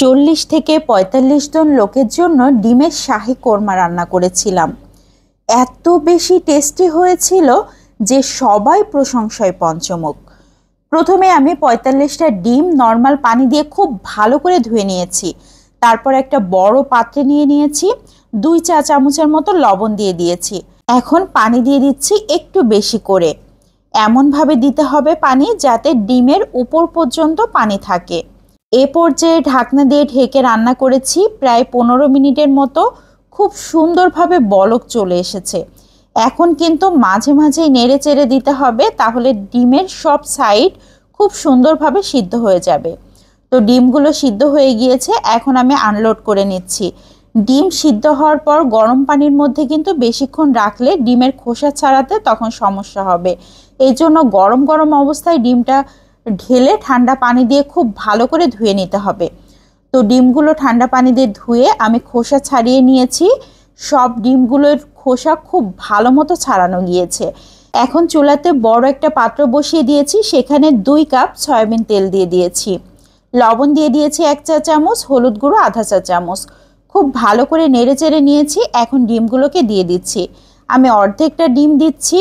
চল্লিশ থেকে ৪৫ জন লোকের জন্য ডিমের শাহী কোরমা রান্না করেছিলাম এত বেশি টেস্টি হয়েছিল যে সবাই প্রশংসায় পঞ্চমুখ প্রথমে আমি পঁয়তাল্লিশটা ডিম নর্মাল পানি দিয়ে খুব ভালো করে ধুয়ে নিয়েছি তারপর একটা বড় পাত্রে নিয়ে নিয়েছি দুই চা চামচের মতো লবণ দিয়ে দিয়েছি এখন পানি দিয়ে দিচ্ছি একটু বেশি করে এমনভাবে দিতে হবে পানি যাতে ডিমের উপর পর্যন্ত পানি থাকে এ পর্যায়ে ঢাকনা দিয়ে ঢেকে রান্না করেছি প্রায় পনেরো মিনিটের মতো খুব সুন্দরভাবে বলক চলে এসেছে এখন কিন্তু মাঝে মাঝেই নেড়ে চেড়ে দিতে হবে তাহলে ডিমের সব সাইড খুব সুন্দরভাবে সিদ্ধ হয়ে যাবে তো ডিমগুলো সিদ্ধ হয়ে গিয়েছে এখন আমি আনলোড করে নিচ্ছি ডিম সিদ্ধ হওয়ার পর গরম পানির মধ্যে কিন্তু বেশিক্ষণ রাখলে ডিমের খোসা ছাড়াতে তখন সমস্যা হবে এই জন্য গরম গরম অবস্থায় ডিমটা ঢেলে ঠান্ডা পানি দিয়ে খুব ভালো করে ধুয়ে নিতে হবে তো ডিমগুলো ঠান্ডা পানি দিয়ে ধুয়ে আমি খোসা ছাড়িয়ে নিয়েছি সব ডিমগুলোর খোসা খুব ভালো মতো ছাড়ানো গিয়েছে এখন চুলাতে বড় একটা পাত্র বসিয়ে দিয়েছি সেখানে দুই কাপ সয়াবিন তেল দিয়ে দিয়েছি লবণ দিয়ে দিয়েছি এক চা চামচ হলুদ গুঁড়ো আধা চা চামচ খুব ভালো করে নেড়ে চেড়ে নিয়েছি এখন ডিমগুলোকে দিয়ে দিচ্ছি আমি অর্ধেকটা ডিম দিচ্ছি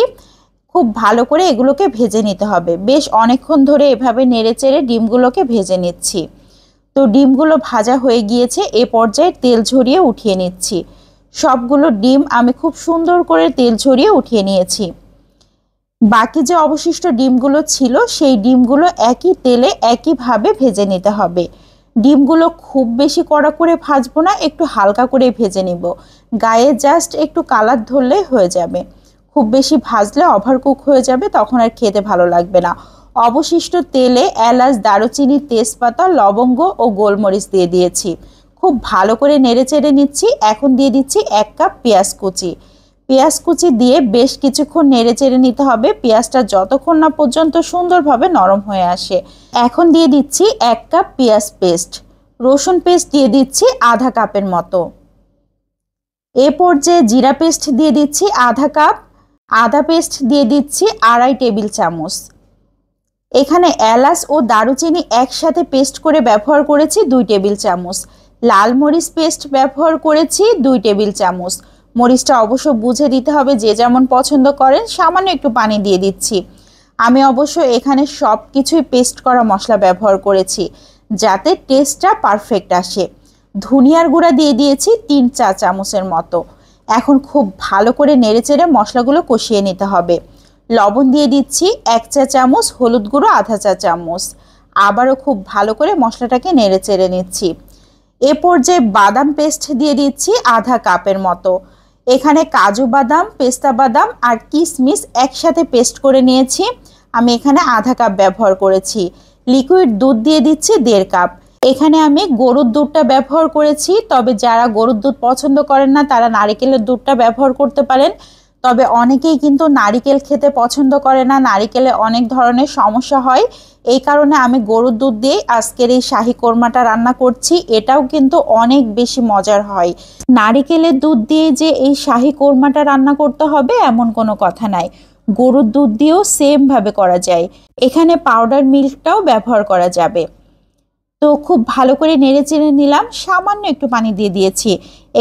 খুব ভালো করে এগুলোকে ভেজে নিতে হবে বেশ অনেকক্ষণ ধরে এভাবে নেড়ে চেড়ে ডিমগুলোকে ভেজে নিচ্ছি তো ডিমগুলো ভাজা হয়ে গিয়েছে এ পর্যায়ে তেল ঝরিয়ে উঠিয়ে নিচ্ছি সবগুলো ডিম আমি খুব সুন্দর করে তেল ঝরিয়ে উঠিয়ে নিয়েছি বাকি যে অবশিষ্ট ডিমগুলো ছিল সেই ডিমগুলো একই তেলে একইভাবে ভেজে নিতে হবে ডিমগুলো খুব বেশি কড়া করে ভাজবো না একটু হালকা করে ভেজে নিব গায়ে জাস্ট একটু কালার ধরলেই হয়ে যাবে খুব বেশি ভাজলে ওভারকুক হয়ে যাবে তখন আর খেতে ভালো লাগবে না অবশিষ্ট তেলে এলাচ দারুচিনি তেজপাতা লবঙ্গ ও গোলমরিচ দিয়ে দিয়েছি খুব ভালো করে নেড়ে চেড়ে নিচ্ছি এখন দিয়ে দিচ্ছি এক কাপ পেঁয়াজ কুচি পেঁয়াজ কুচি দিয়ে বেশ কিছুক্ষণ নেড়ে চেড়ে নিতে হবে পেঁয়াজটা যতক্ষণ না পর্যন্ত সুন্দরভাবে নরম হয়ে আসে এখন দিয়ে দিচ্ছি এক কাপ পেঁয়াজ পেস্ট রসুন পেস্ট দিয়ে দিচ্ছি আধা কাপের মতো এ পর্যায়ে জিরা পেস্ট দিয়ে দিচ্ছি আধা কাপ আদা পেস্ট দিয়ে দিচ্ছি আড়াই টেবিল চামচ এখানে এলাচ ও দারুচিনি একসাথে পেস্ট করে ব্যবহার করেছি দুই টেবিল চামচ লাল মরিচ পেস্ট ব্যবহার করেছি দুই টেবিল চামচ মরিচটা অবশ্য বুঝে দিতে হবে যে যেমন পছন্দ করেন সামান্য একটু পানি দিয়ে দিচ্ছি আমি অবশ্য এখানে সব কিছুই পেস্ট করা মশলা ব্যবহার করেছি যাতে টেস্টটা পারফেক্ট আসে ধনিয়ার গুঁড়া দিয়ে দিয়েছি তিন চা চামচের মতো এখন খুব ভালো করে নেড়েচেড়ে মশলাগুলো কষিয়ে নিতে হবে লবণ দিয়ে দিচ্ছি এক চা চামচ হলুদ গুঁড়ো আধা চা চামচ আবারও খুব ভালো করে মশলাটাকে নেড়েচেড়ে নিচ্ছি এ পর্যায়ে বাদাম পেস্ট দিয়ে দিচ্ছি আধা কাপের মতো এখানে কাজু বাদাম পেস্তা বাদাম আর কিশমিশ একসাথে পেস্ট করে নিয়েছি আমি এখানে আধা কাপ ব্যবহার করেছি লিকুইড দুধ দিয়ে দিচ্ছি দেড় কাপ এখানে আমি গরুর দুধটা ব্যবহার করেছি তবে যারা গরুর দুধ পছন্দ করেন না তারা নারিকেলের দুধটা ব্যবহার করতে পারেন তবে অনেকেই কিন্তু নারিকেল খেতে পছন্দ করে না নারিকেলে অনেক ধরনের সমস্যা হয় এই কারণে আমি গরুর দুধ দিয়েই আজকের এই শাহি কোরমাটা রান্না করছি এটাও কিন্তু অনেক বেশি মজার হয় নারিকেলের দুধ দিয়ে যে এই শাহি কোরমাটা রান্না করতে হবে এমন কোনো কথা নাই গরুর দুধ দিয়েও সেমভাবে করা যায় এখানে পাউডার মিল্কটাও ব্যবহার করা যাবে তো খুব ভালো করে নেড়ে চেড়ে নিলাম সামান্য একটু পানি দিয়ে দিয়েছি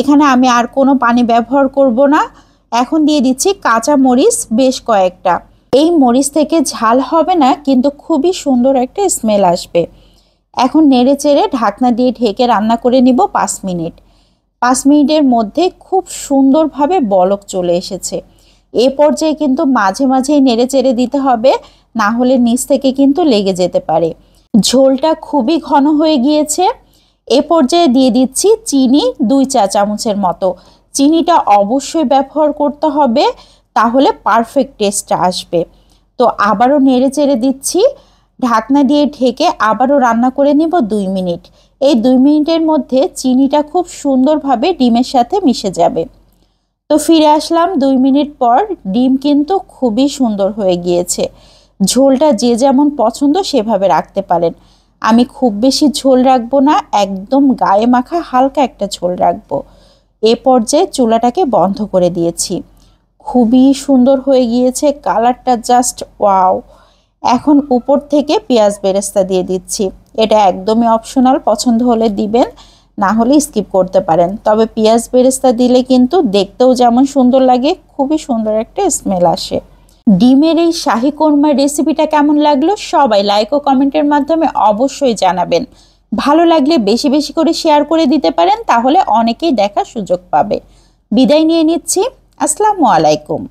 এখানে আমি আর কোনো পানি ব্যবহার করব না এখন দিয়ে দিচ্ছি কাঁচা মরিচ বেশ কয়েকটা এই মরিচ থেকে ঝাল হবে না কিন্তু খুবই সুন্দর একটা স্মেল আসবে এখন নেড়ে চেড়ে ঢাকনা দিয়ে ঢেকে রান্না করে নিব পাঁচ মিনিট পাঁচ মিনিটের মধ্যে খুব সুন্দরভাবে বলক চলে এসেছে এ পর্যায়ে কিন্তু মাঝে মাঝেই নেড়ে চেড়ে দিতে হবে না হলে নিচ থেকে কিন্তু লেগে যেতে পারে ঝোলটা খুবই ঘন হয়ে গিয়েছে এ পর্যায়ে দিয়ে দিচ্ছি চিনি দুই চা চামচের মতো চিনিটা অবশ্যই ব্যবহার করতে হবে তাহলে পারফেক্ট টেস্টটা আসবে তো আবারও নেড়ে চেড়ে দিচ্ছি ঢাকনা দিয়ে ঢেকে আবারও রান্না করে নেব দুই মিনিট এই দুই মিনিটের মধ্যে চিনিটা খুব সুন্দরভাবে ডিমের সাথে মিশে যাবে তো ফিরে আসলাম দুই মিনিট পর ডিম কিন্তু খুবই সুন্দর হয়ে গিয়েছে ঝোলটা যে যেমন পছন্দ সেভাবে রাখতে পারেন আমি খুব বেশি ঝোল রাখবো না একদম গায়ে মাখা হালকা একটা ঝোল রাখব এ পর্যায়ে চুলাটাকে বন্ধ করে দিয়েছি খুবই সুন্দর হয়ে গিয়েছে কালারটা জাস্ট ওয়াও এখন উপর থেকে পেঁয়াজ বেরেস্তা দিয়ে দিচ্ছি এটা একদমই অপশনাল পছন্দ হলে দিবেন না হলে স্কিপ করতে পারেন তবে পেঁয়াজ বেরেস্তা দিলে কিন্তু দেখতেও যেমন সুন্দর লাগে খুবই সুন্দর একটা স্মেল আসে ডিমের এই শাহী কোরমার রেসিপিটা কেমন লাগলো সবাই লাইক ও কমেন্টের মাধ্যমে অবশ্যই জানাবেন ভালো লাগলে বেশি বেশি করে শেয়ার করে দিতে পারেন তাহলে অনেকেই দেখার সুযোগ পাবে বিদায় নিয়ে নিচ্ছি আসসালামু আলাইকুম